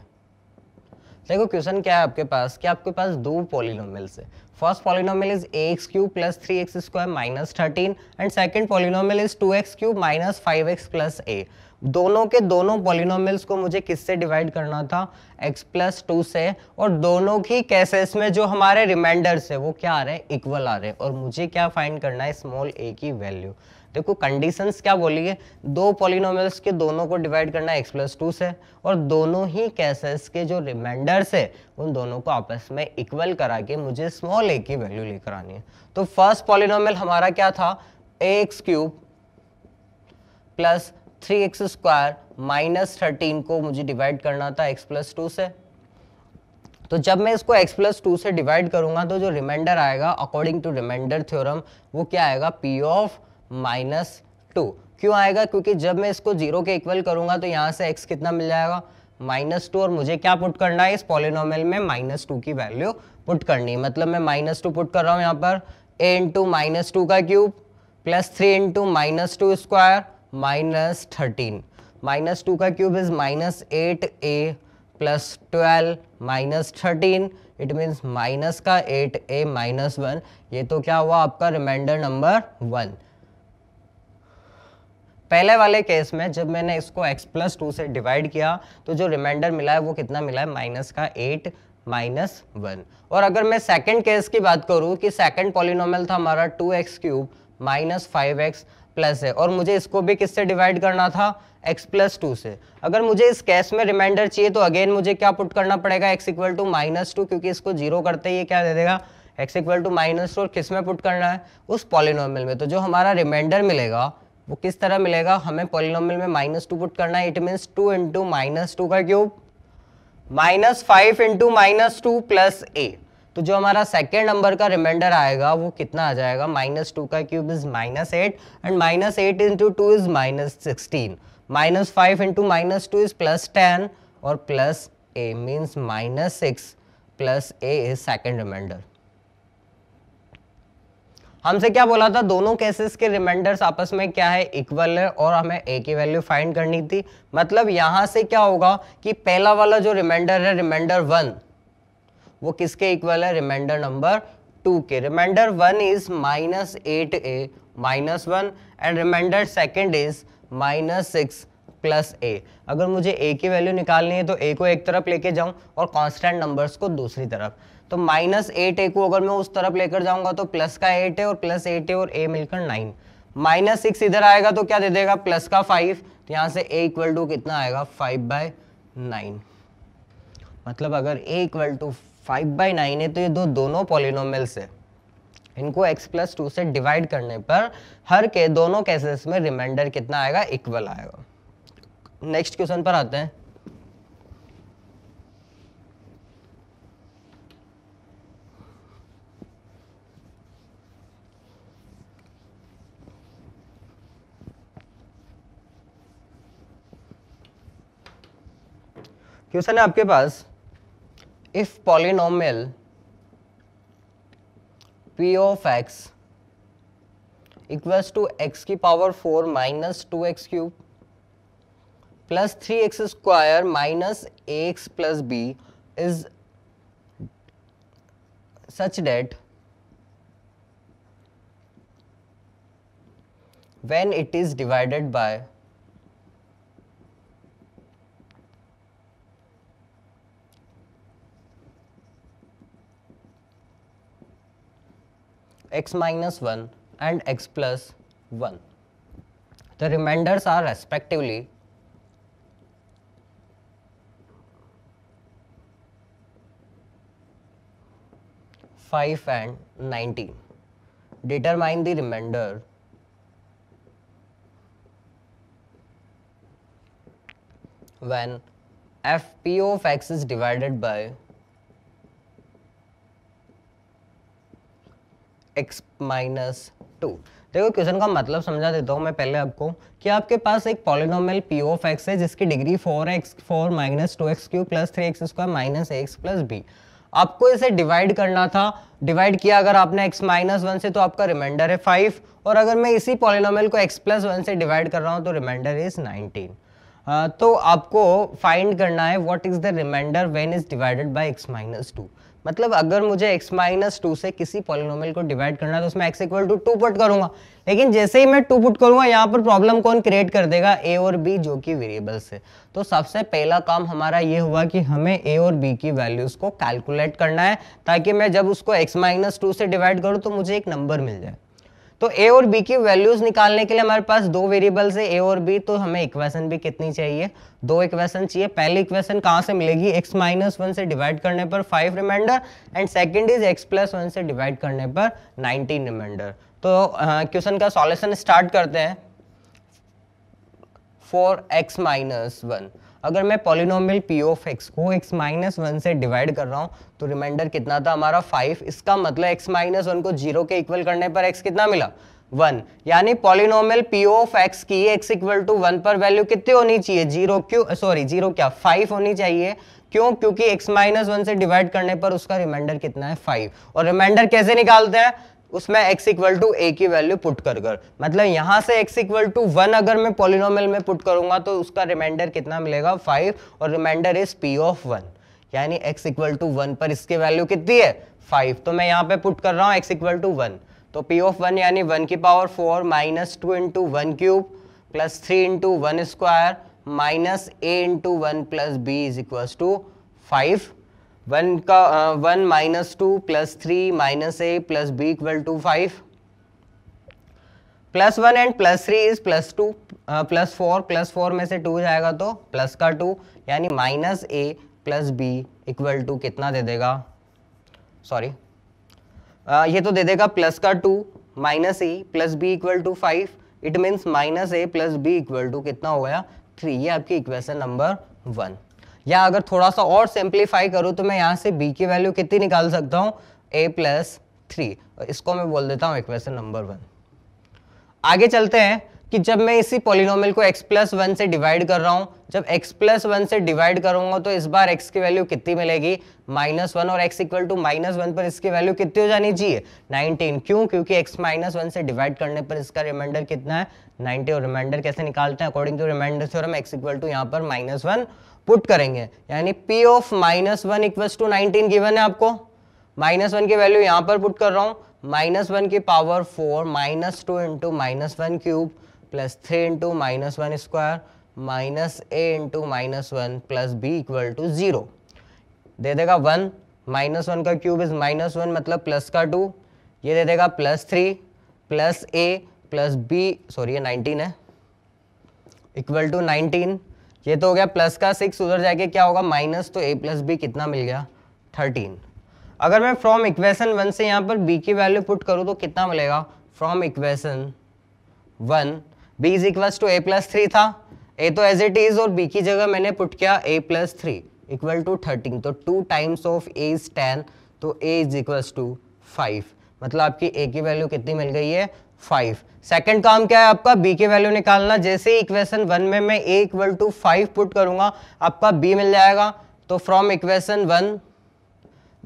Speaker 1: देखो question क्या है आपके पास कि आपके पास दो polynomials है first polynomial is A x cube plus three x square minus thirteen and second polynomial is two x cube minus five x plus A दोनों के दोनों पोलिनोम को मुझे किससे डिवाइड करना था x प्लस टू से और दोनों की केसेस में जो हमारे रिमाइंडर्स है वो क्या आ रहे हैं इक्वल आ रहे हैं और मुझे क्या फाइंड करना है स्मॉल a की वैल्यू देखो कंडीशंस क्या बोली है दो पोलिनोम के दोनों को डिवाइड करना है एक्स प्लस टू से और दोनों ही केसेस के जो रिमाइंडर्स है उन दोनों को आपस में इक्वल करा के मुझे स्मॉल ए की वैल्यू लेकर आनी है तो फर्स्ट पॉलिनोमल हमारा क्या था X cube plus three x square minus thirteen को मुझे डिवाइड करना था एक्स प्लस टू से तो जब मैं इसको x प्लस टू से डिवाइड करूंगा तो जो रिमाइंडर आएगा अकॉर्डिंग टू रिमाइंडर थ्योरम वो क्या आएगा p ऑफ माइनस टू क्यों आएगा क्योंकि जब मैं इसको जीरो के इक्वल करूंगा तो यहाँ से x कितना मिल जाएगा माइनस टू और मुझे क्या पुट करना है इस पॉलिनोमल में माइनस टू की वैल्यू पुट करनी है मतलब मैं माइनस टू पुट कर रहा हूँ यहाँ पर a इंटू माइनस टू का cube plus three into minus two square minus thirteen minus two का cube is minus eight A plus twelve minus thirteen it means minus का एट ए माइनस वन ये तो क्या हुआ आपका reminder number one पहले वाले केस में जब मैंने इसको x प्लस टू से डिवाइड किया तो जो रिमाइंडर मिला है वो कितना मिला है माइनस का एट माइनस वन और अगर मैं सेकेंड केस की बात करूँ कि सेकेंड पॉलिनोमल था हमारा two x cube minus five x plus है और मुझे इसको भी किससे डिवाइड करना था एक्स प्लस टू से अगर मुझे इस केस में रिमाइंडर चाहिए तो अगेन मुझे क्या पुट करना पड़ेगा x equal to minus two क्योंकि इसको जीरो करते ही क्या दे देगा X equal to minus two और किस में पुट करना है उस पॉलिनोमल में तो जो हमारा रिमाइंडर मिलेगा वो किस तरह मिलेगा हमें पॉलिनोमल में माइनस टू पुट करना है it means two into minus two का cube minus five into minus two plus A तो जो हमारा सेकेंड नंबर का रिमाइंडर आएगा वो कितना आ जाएगा माइनस टू का cube is minus eight and minus eight into two is minus sixteen minus five into minus two is plus ten और plus A means minus six plus A is second remainder हमसे क्या बोला था दोनों cases के reminders आपस में क्या है इक्वल है और हमें ए की वैल्यू फाइंड करनी थी मतलब यहां से क्या होगा कि पहला वाला जो रिमाइंडर है रिमाइंडर वन वो किसके इक्वल है रिमाइंडर नंबर टू के remainder one is minus eight A minus one and remainder second is minus six plus A अगर मुझे ए की वैल्यू निकालनी है तो ए को एक तरफ लेके जाऊं और कांस्टेंट नंबर्स को दूसरी तरफ तो माइनस एट ए को अगर मैं उस तरफ लेकर जाऊंगा तो प्लस का एट है और प्लस एट है और ए मिलकर नाइन माइनस सिक्स इधर आएगा तो क्या दे देगा प्लस का फाइव तो यहाँ से ए इक्वल टू कितना आएगा फाइव बाय नाइन मतलब अगर A equal to five by nine है तो ये दो दोनों पॉलिनोमल्स है इनको x प्लस टू से डिवाइड करने पर हर के दोनों केसेस में रिमाइंडर कितना आएगा इक्वल आएगा नेक्स्ट क्वेश्चन पर आते हैं क्वेश्चन है आपके पास if polynomial p of x equals two X की power four minus two x cube plus three x square minus X plus B is such that when it is divided by x minus 1 and x plus 1. The remainders are respectively five and nineteen. Determine the remainder when f p of x is divided by X minus two देखो question का मतलब समझा देता हूँ मैं पहले आपको कि आपके पास एक पॉलिनोमल पी ऑफ एक्स है जिसकी degree four X four minus two X cube plus three x square minus X plus B आपको इसे डिवाइड करना था डिवाइड किया अगर आपने x माइनस वन से तो आपका रिमाइंडर है फाइव और अगर मैं इसी पॉलिनोमल को x प्लस वन से डिवाइड कर रहा हूँ तो रिमाइंडर इज नाइनटीन तो आपको फाइंड करना है what is the remainder when is divided by X minus two मतलब अगर मुझे x माइनस टू से किसी पॉलिनोमियल को डिवाइड करना है तो उसमें x equal to two put करूंगा लेकिन जैसे ही मैं टू पुट करूंगा यहाँ पर प्रॉब्लम कौन क्रिएट कर देगा a और b जो कि वेरिएबल्स है तो सबसे पहला काम हमारा ये हुआ कि हमें a और b की वैल्यूज को कैलकुलेट करना है ताकि मैं जब उसको x माइनस टू से डिवाइड करूँ तो मुझे एक नंबर मिल जाए तो ए और बी की वैल्यूज निकालने के लिए हमारे पास दो वेरिएबल्स है ए और बी तो हमें इक्वेशन भी कितनी चाहिए दो इक्वेशन चाहिए पहली इक्वेशन कहाँ से मिलेगी एक्स माइनस वन से डिवाइड करने पर five remainder and second is X plus one से डिवाइड करने पर नाइनटीन रिमाइंडर तो क्वेश्चन का सॉल्यूशन स्टार्ट करते हैं फोर एक्स माइनस वन अगर मैं पॉलिनोमियल पी ऑफ एक्स को एक्स माइनस वन से डिवाइड कर रहा हूँ तो रिमाइंडर कितना था हमारा फाइव इसका मतलब एक्स माइनस वन को जीरो के इक्वल करने पर एक्स कितना मिला वन यानी पॉलिनोमियल पी ऑफ एक्स की एक्स इक्वल टू वन पर वैल्यू कितनी होनी चाहिए जीरो क्यों सॉरी जीरो क्या फाइव होनी चाहिए क्यों क्योंकि एक्स माइनस वन से डिवाइड करने पर उसका रिमाइंडर कितना है फाइव और रिमाइंडर कैसे निकालते हैं उसमें x इक्वल टू ए की वैल्यू पुट कर कर मतलब यहाँ से x इक्वल टू वन अगर मैं पोलिनोमियल में पुट करूंगा तो उसका रिमाइंडर कितना मिलेगा फाइव और remainder is P of one यानी x इक्वल टू वन पर इसकी वैल्यू कितनी है फाइव तो मैं यहाँ पे पुट कर रहा हूँ x इक्वल टू वन तो p ऑफ वन यानी वन की power four minus two into one cube plus three into one square minus A into one plus B is equal to five one का one minus two plus three minus A plus B equal to five plus one and plus three is plus two plus four plus four में से two जाएगा तो plus का to यानी minus A plus B equal to कितना दे देगा sorry ये तो दे देगा प्लस का two minus A plus B equal to five it means minus A plus B equal to कितना हो गया थ्री ये आपकी इक्वेशन नंबर वन या अगर थोड़ा सा और सिंप्लीफाई करूँ तो मैं यहाँ से बी की वैल्यू कितनी निकाल सकता हूँ ए प्लस थ्री इसको मैं बोल देता हूँ इक्वेशन नंबर वन आगे चलते हैं कि जब मैं इसी पोलिनोमियल को x प्लस वन से डिवाइड कर रहा हूँ जब x प्लस वन से डिवाइड करूंगा तो इस बार x की वैल्यू कितनी मिलेगी माइनस वन और x equal to minus one पर इसकी वैल्यू कितनी हो जानी चाहिए 19 क्यों क्योंकि x माइनस वन से डिवाइड करने पर इसका रिमाइंडर कितना है 90 और रिमाइंडर कैसे निकालते हैं अकॉर्डिंग टू रिमाइंडर से थ्योरम एक्स इक्वल टू यहाँ पर माइनस वन पुट करेंगे यानी P of minus one equals to nineteen given है आपको माइनस वन की वैल्यू यहां पर पुट कर रहा हूं माइनस वन की power four minus two into minus one cube plus three into minus one square minus A into minus one plus B equal to zero दे देगा वन माइनस वन का cube is minus one मतलब plus का two ये दे देगा plus three plus a plus b sorry ये nineteen है इक्वल टू नाइनटीन ये तो हो गया प्लस का सिक्स उधर जाके क्या होगा माइनस तो ए प्लस बी कितना मिल गया थर्टीन अगर मैं फ्रॉम इक्वेशन वन से यहाँ पर बी की वैल्यू पुट करूँ तो कितना मिलेगा from equation one b is equals to a plus three था ए तो एज इट इज और बी की जगह मैंने पुट किया a plus three equal to thirteen तो two times of a is ten तो a is equals to five मतलब आपकी ए की वैल्यू कितनी मिल गई है फाइव सेकेंड काम क्या है आपका बी के वैल्यू निकालना जैसे इक्वेशन वन में मैं a equal to five put करूंगा आपका बी मिल जाएगा तो from equation one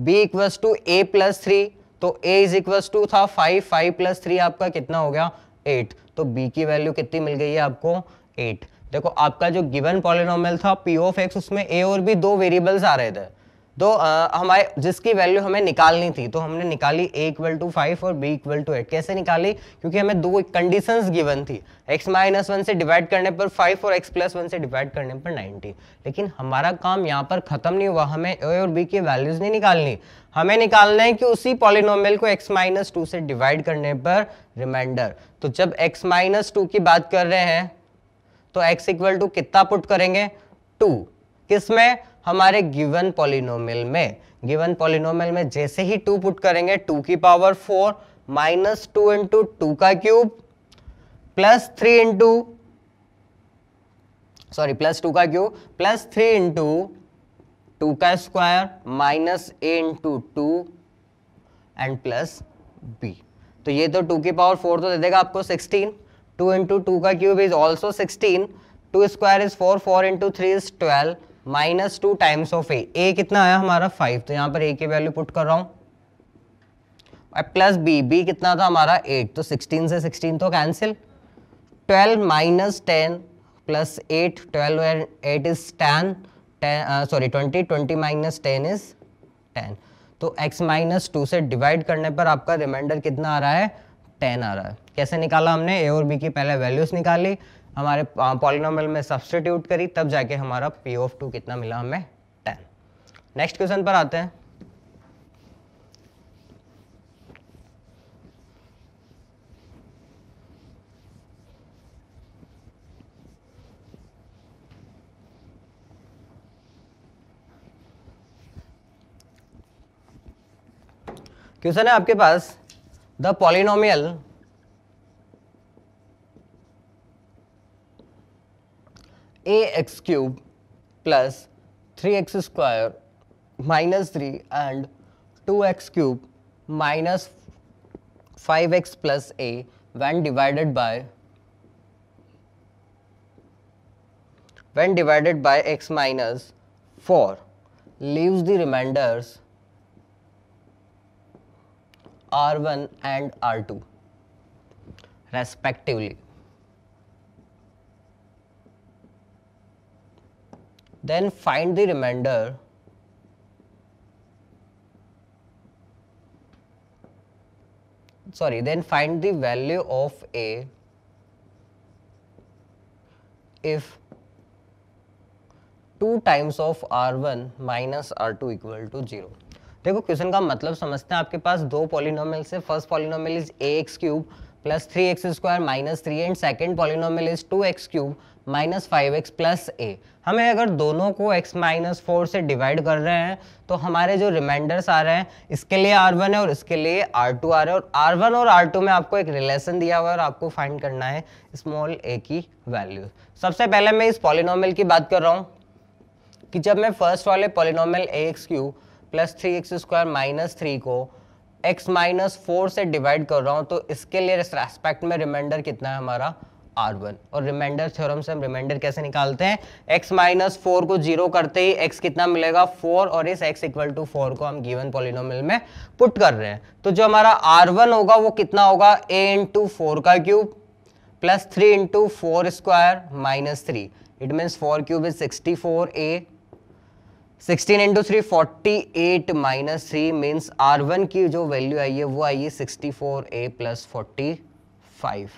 Speaker 1: b equals to a plus three तो ए इज इक्वस टू था फाइव फाइव प्लस थ्री आपका कितना हो गया एट तो बी की वैल्यू कितनी मिल गई है आपको एट देखो आपका जो गिवन पॉलिनोमल था पी ऑफ एक्स उसमें ए और बी दो वेरिएबल्स आ रहे थे तो हमारे जिसकी वैल्यू हमें निकालनी थी तो हमने निकाली ए इक्वल टू फाइव और बी इक्वल टू एट कैसे निकाली क्योंकि हमें दो कंडीशंस गिवन थी x माइनस वन से डिवाइड करने पर फाइव और x प्लस वन से डिवाइड करने पर नाइनटी लेकिन हमारा काम यहाँ पर खत्म नहीं हुआ हमें ए और बी की वैल्यूज नहीं निकालनी हमें निकालना है कि उसी पॉलिनोमल को x माइनस टू से डिवाइड करने पर रिमाइंडर तो जब x माइनस टू की बात कर रहे हैं तो x इक्वल टू कितना पुट करेंगे टू किस में हमारे गिवन पॉलिनोमियल में गिवन पॉलिनोमियल में जैसे ही टू पुट करेंगे टू की power four minus two into two का cube plus three into sorry plus two का cube plus three into two का square minus A into two and plus b तो ये तो टू की पावर फोर तो दे देगा आपको सिक्सटीन टू इंटू टू का cube is also sixteen two square is four four into three is twelve minus two times of a a कितना आया हमारा फाइव तो यहाँ पर ए की वैल्यू पुट कर रहा हूँ प्लस बी बी कितना था हमारा एट तो सिक्सटीन से सिक्सटीन तो cancel twelve minus ten plus eight twelve eight is ten sorry twenty twenty minus ten is ten तो x माइनस टू से डिवाइड करने पर आपका रिमाइंडर कितना आ रहा है टेन आ रहा है कैसे निकाला हमने ए और बी की पहले वैल्यूज निकाली हमारे पॉलिनोमल में सब्सटीट्यूट करी तब जाके हमारा पी ऑफ टू कितना मिला हमें टेन नेक्स्ट क्वेश्चन पर आते हैं क्वेश्चन है आपके पास the polynomial ax cube plus 3x square minus 3 and 2x cube minus 5x plus a when divided by when divided by x minus 4 leaves the remainders r1 and r2 respectively. then find the remainder sorry then find the value of a if 2 times of r1 minus r2 equal to 0 देखो question का मतलब समझते हैं आपके पास दो polynomials से first polynomial is A x cube plus three x square minus three and second polynomial is two x cube minus five x plus a हमें अगर दोनों को x माइनस फोर से डिवाइड कर रहे हैं तो हमारे जो रिमाइंडर्स आ रहे हैं इसके लिए r1 है और इसके लिए r2 आ रहा है और r1 और r2 में आपको एक रिलेशन दिया हुआ है और आपको फाइंड करना है स्मॉल a की वैल्यू सबसे पहले मैं इस पॉलिनॉमल की बात कर रहा हूँ कि जब मैं फर्स्ट वाले polynomial a x cube plus three x square minus three को x माइनस फोर से डिवाइड कर रहा हूँ तो इसके लिए रेस्पेक्ट में रिमाइंडर कितना है हमारा आर वन और रिमाइंडर थ्योरम से हम रिमाइंडर कैसे निकालते हैं एक्स माइनस फोर को जीरो करते ही एक्स कितना मिलेगा फोर और इस एक्स इक्वल टू फोर को हम गिवन पोलिनोमिल में पुट कर रहे हैं तो जो हमारा आर वन होगा वो कितना होगा ए इंटू फोर का cube plus three into four square minus three it means four cube is sixty four a sixteen into three forty eight minus three means R one की जो value आई है वो आई है sixty four a plus forty five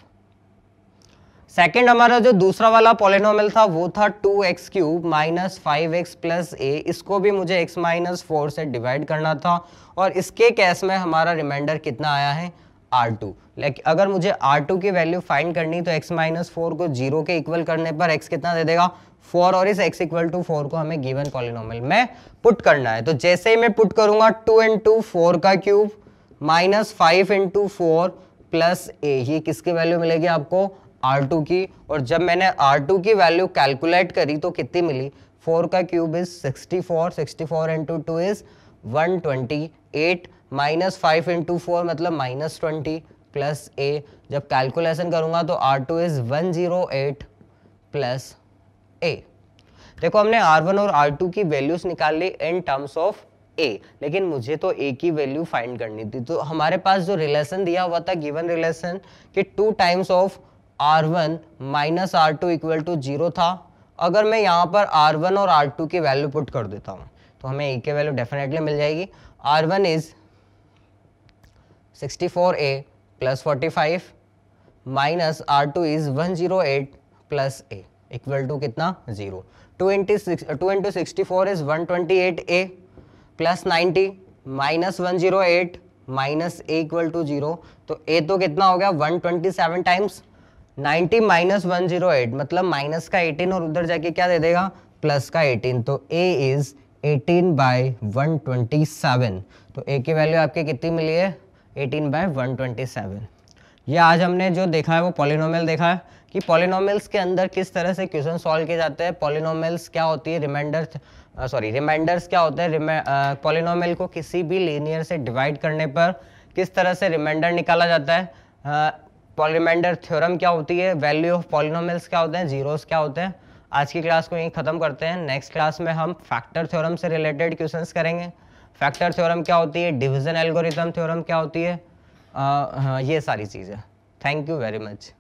Speaker 1: second हमारा जो दूसरा वाला पॉलिनोमल था वो था two x cube minus five x plus a इसको भी मुझे एक्स माइनस फोर से डिवाइड करना था और इसके केस में हमारा रिमाइंडर कितना आया है आर टू लाइक अगर मुझे आर टू की वैल्यू फाइंड करनी तो एक्स माइनस फोर को जीरो के इक्वल करने पर एक्स कितना दे देगा फोर और इस एक्स इक्वल टू फोर को हमें गिवन पॉलिनोमल में पुट करना है तो जैसे ही मैं पुट करूंगा टू इंटू फोर का cube minus five into four plus a ये किसकी वैल्यू मिलेगी आपको R2 की और जब मैंने R2 की वैल्यू कैलकुलेट करी तो कितनी मिली फोर का cube is 64 64 into two is 128 minus five into four मतलब माइनस ट्वेंटी प्लस ए जब कैलकुलेशन करूँगा तो R two is one zero eight plus a देखो हमने आर वन और आर टू की वैल्यूज़ निकाल ली इन टर्म्स ऑफ ए लेकिन मुझे तो ए की वैल्यू फाइंड करनी थी तो हमारे पास जो रिलेशन दिया हुआ था गिवन रिलेशन कि two times of R one minus R two equal to zero था अगर मैं यहाँ पर आर वन और आर टू की वैल्यू पुट कर देता हूँ तो हमें ए की वैल्यू डेफिनेटली मिल जाएगी R one is sixty four a plus forty five minus R two is one zero eight plus a equal to कितना zero two into six two into sixty four is one twenty eight A plus ninety minus one zero eight minus a equal to zero तो a तो कितना हो गया one twenty seven times ninety minus one zero eight मतलब minus का eighteen और उधर जाके क्या दे देगा प्लस का एटीन तो a is eighteen by seven तो ए की वैल्यू आपके कितनी मिली है एटीन बाय सेवन ये आज हमने जो देखा है वो पॉलिनोमियल देखा है कि पॉलिनोमियल्स के अंदर किस तरह से क्वेश्चन सॉल्व किए जाते हैं पॉलिनोमियल्स क्या होती है रिमाइंडर सॉरी रिमाइंडर्स क्या होते हैं पॉलिनोमियल को किसी भी लीनियर से डिवाइड करने पर किस तरह से रिमाइंडर निकाला जाता है पॉलीमेंडर थ्योरम क्या होती है वैल्यू ऑफ पॉलिनोमल्स क्या होते हैं जीरोस क्या होते हैं आज की क्लास को यहीं ख़त्म करते हैं नेक्स्ट क्लास में हम फैक्टर थ्योरम से रिलेटेड क्वेश्चन करेंगे फैक्टर थ्योरम क्या होती है डिविजन एल्गोरिथम थ्योरम क्या होती है आ, हाँ, ये सारी चीज़ें थैंक यू वेरी मच